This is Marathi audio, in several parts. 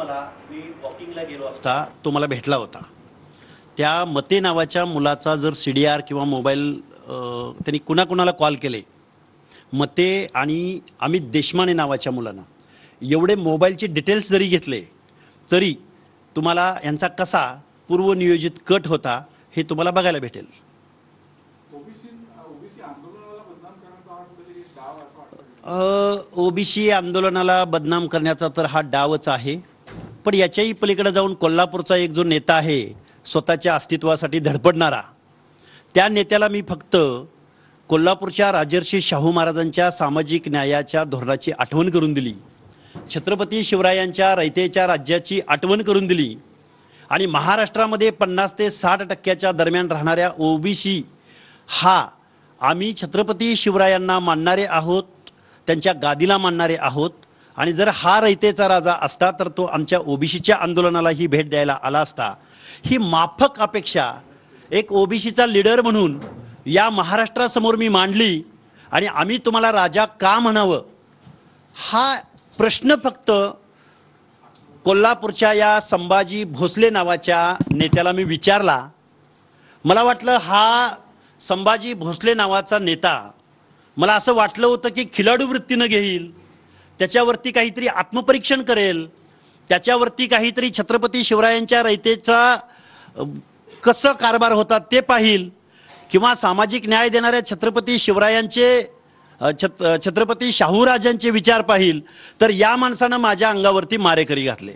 मला मी वॉकिंगला गेलो असता तो मला भेटला होता त्या मते नावाच्या मुलाचा जर सी डी आर किंवा मोबाईल त्यांनी कुणाकुणाला कॉल केले मते आणि अमित देशमाने नावाच्या मुलांना एवढे मोबाईलचे डिटेल्स जरी घेतले तरी तुम्हाला यांचा कसा पूर्वनियोजित कट होता हे तुम्हाला बघायला भेटेल ओबीसी म्हणजे आंदोलनाला बदनाम करण्याचा तर हा डावच आहे पण याच्याही पलीकडे जाऊन कोल्हापूरचा एक जो नेता आहे स्वतःच्या अस्तित्वासाठी धडपडणारा त्या नेत्याला मी फक्त कोल्हापूरच्या राजर्षी शाहू महाराजांच्या सामाजिक न्यायाच्या धोरणाची आठवण करून दिली छत्रपती शिवरायांच्या रयतेच्या राज्याची आठवण करून दिली आणि महाराष्ट्रामध्ये पन्नास ते साठ टक्क्याच्या दरम्यान राहणाऱ्या ओबीसी हा आम्ही छत्रपती शिवरायांना मानणारे आहोत त्यांच्या गादीला मानणारे आहोत आणि जर हा रयतेचा राजा असता तर तो आमच्या ओबीसीच्या आंदोलनाला ही भेट द्यायला आला असता ही माफक अपेक्षा एक ओबीसीचा लीडर म्हणून या महाराष्ट्रासमोर मी मांडली आणि आम्ही तुम्हाला राजा का म्हणावं हा प्रश्न फक्त कोल्हापूरच्या या संभाजी भोसले नावाच्या नेत्याला मी विचारला मला वाटलं हा संभाजी भोसले नावाचा नेता मला असं वाटलं होतं की खिलाडू वृत्तीनं घेईल त्याच्यावरती काहीतरी आत्मपरीक्षण करेल त्याच्यावरती काहीतरी छत्रपती शिवरायांच्या रयतेचा कसं कारभार होता ते पाहिल किंवा सामाजिक न्याय देणाऱ्या छत्रपती शिवरायांचे छत छत्रपती शाहूराजांचे विचार पाहिल तर या माणसानं माझ्या अंगावरती मारेकरी घातले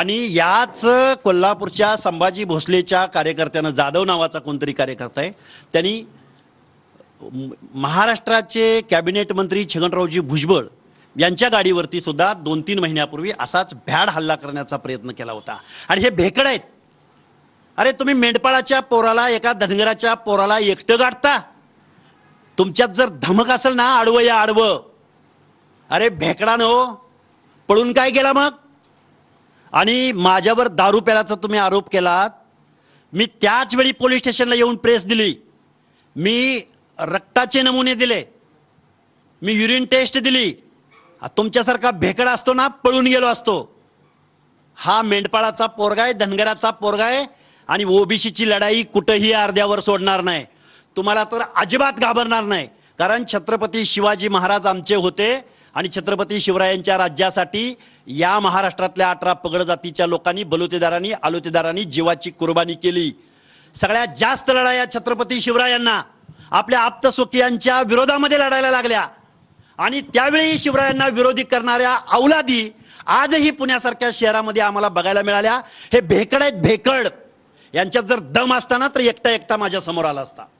आणि याच कोल्हापूरच्या संभाजी भोसलेच्या कार्यकर्त्यानं जाधव नावाचा कोणतरी कार्यकर्ता आहे त्यांनी महाराष्ट्राचे कॅबिनेट मंत्री छगनरावजी भुजबळ यांच्या गाडीवरती सुद्धा दोन तीन महिन्यापूर्वी असाच भ्याड हल्ला करण्याचा प्रयत्न केला होता आणि हे भेकड आहेत अरे तुम्ही मेंढपाळाच्या पोराला एका धनगराच्या पोराला एकटं गाठता तुमच्यात जर धमक असेल ना आडवं या आडवं अरे भेकडानं हो पळून काय केला मग आणि माझ्यावर दारू प्यालाचा तुम्ही आरोप केलात मी त्याच वेळी पोलीस स्टेशनला येऊन प्रेस दिली मी रक्ताचे नमुने दिले मी युरिन टेस्ट दिली तुमच्यासारखा भेकडा असतो ना पळून गेलो असतो हा मेंढपाळाचा पोरगाय धनगराचा पोरगा आहे आणि ओबीसीची लढाई कुठंही अर्ध्यावर सोडणार नाही तुम्हाला तर अजिबात घाबरणार नाही कारण छत्रपती शिवाजी महाराज आमचे होते आणि छत्रपती शिवरायांच्या राज्यासाठी या महाराष्ट्रातल्या अठरा पगड जातीच्या लोकांनी बलुतेदारांनी आलुतेदारांनी जीवाची कुर्बानी केली सगळ्यात जास्त लढाया छत्रपती शिवरायांना आपल्या आप्तसुखियांच्या विरोधामध्ये लढायला लागल्या आणि त्यावेळी शिवरायांना विरोधी करणाऱ्या औलादी आजही पुण्यासारख्या शहरामध्ये आम्हाला बघायला मिळाल्या हे भेकड आहेत भेकड यांच्यात जर दम असताना तर एकटा एकटा माझ्या समोर आला असता